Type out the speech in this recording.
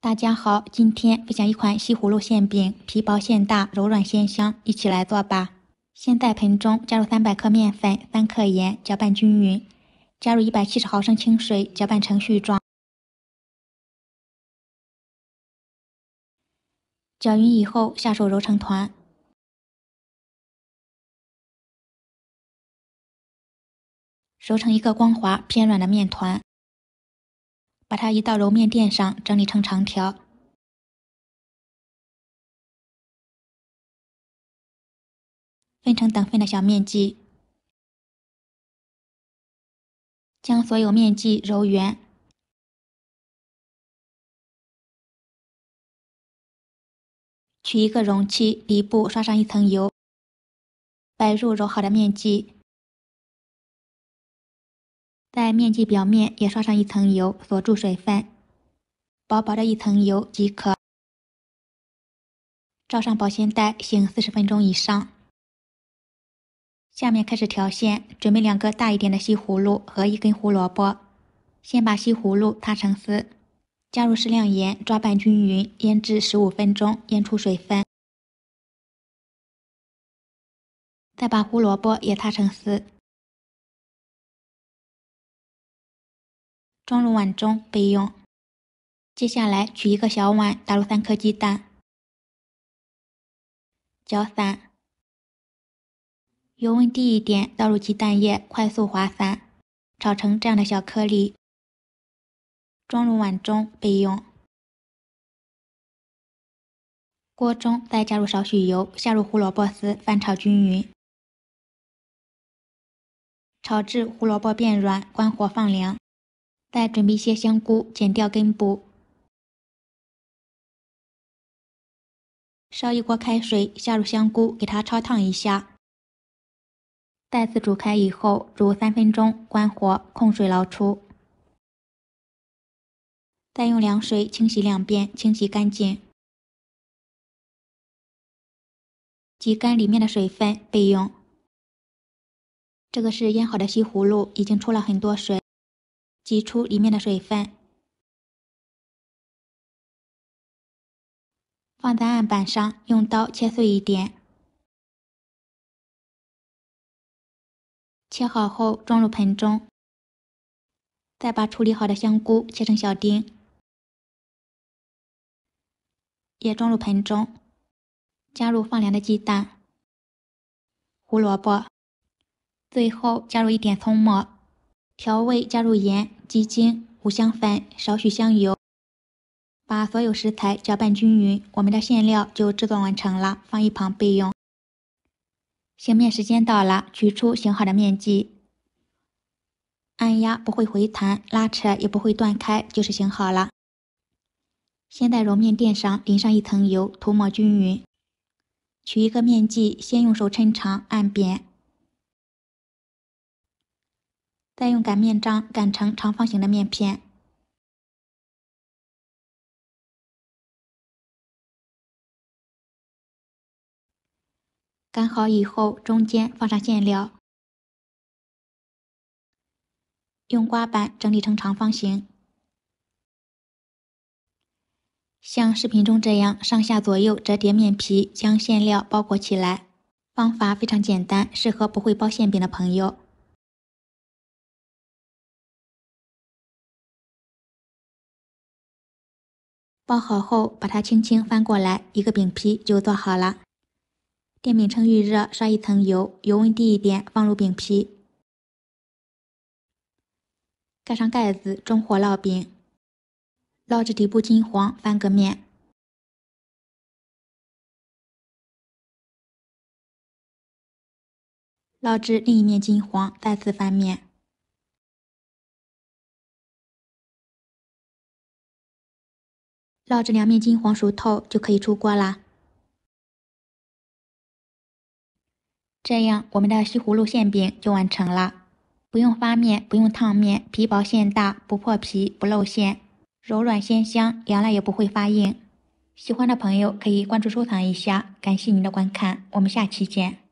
大家好，今天分享一款西葫芦馅饼，皮薄馅大，柔软鲜香，一起来做吧。先在盆中加入三百克面粉、三克盐，搅拌均匀，加入一百七十毫升清水，搅拌成絮状。搅匀以后，下手揉成团，揉成一个光滑偏软的面团。把它移到揉面垫上，整理成长条，分成等份的小面剂，将所有面剂揉圆。取一个容器，底部刷上一层油，摆入揉好的面剂。在面剂表面也刷上一层油，锁住水分，薄薄的一层油即可。罩上保鲜袋，醒四十分钟以上。下面开始调馅，准备两个大一点的西葫芦和一根胡萝卜，先把西葫芦擦成丝，加入适量盐抓拌均匀，腌制十五分钟，腌出水分。再把胡萝卜也擦成丝。装入碗中备用。接下来，取一个小碗，打入三颗鸡蛋，搅散。油温低一点，倒入鸡蛋液，快速划散，炒成这样的小颗粒，装入碗中备用。锅中再加入少许油，下入胡萝卜丝，翻炒均匀，炒至胡萝卜变软，关火放凉。再准备一些香菇，剪掉根部。烧一锅开水，下入香菇，给它焯烫一下。再次煮开以后，煮三分钟，关火，控水捞出。再用凉水清洗两遍，清洗干净，挤干里面的水分，备用。这个是腌好的西葫芦，已经出了很多水。挤出里面的水分，放在案板上，用刀切碎一点。切好后装入盆中，再把处理好的香菇切成小丁，也装入盆中。加入放凉的鸡蛋、胡萝卜，最后加入一点葱末，调味加入盐。鸡精、五香粉、少许香油，把所有食材搅拌均匀，我们的馅料就制作完成了，放一旁备用。醒面时间到了，取出醒好的面剂，按压不会回弹，拉扯也不会断开，就是醒好了。先在揉面垫上淋上一层油，涂抹均匀。取一个面剂，先用手抻长，按扁。再用擀面杖擀成长方形的面片，擀好以后，中间放上馅料，用刮板整理成长方形。像视频中这样，上下左右折叠面皮，将馅料包裹起来。方法非常简单，适合不会包馅饼的朋友。包好后，把它轻轻翻过来，一个饼皮就做好了。电饼铛预热，刷一层油，油温低一点，放入饼皮，盖上盖子，中火烙饼，烙至底部金黄，翻个面，烙至另一面金黄，再次翻面。烙至两面金黄熟透就可以出锅啦。这样我们的西葫芦馅饼就完成了，不用发面，不用烫面，皮薄馅大，不破皮，不露馅，柔软鲜香，凉了也不会发硬。喜欢的朋友可以关注收藏一下，感谢您的观看，我们下期见。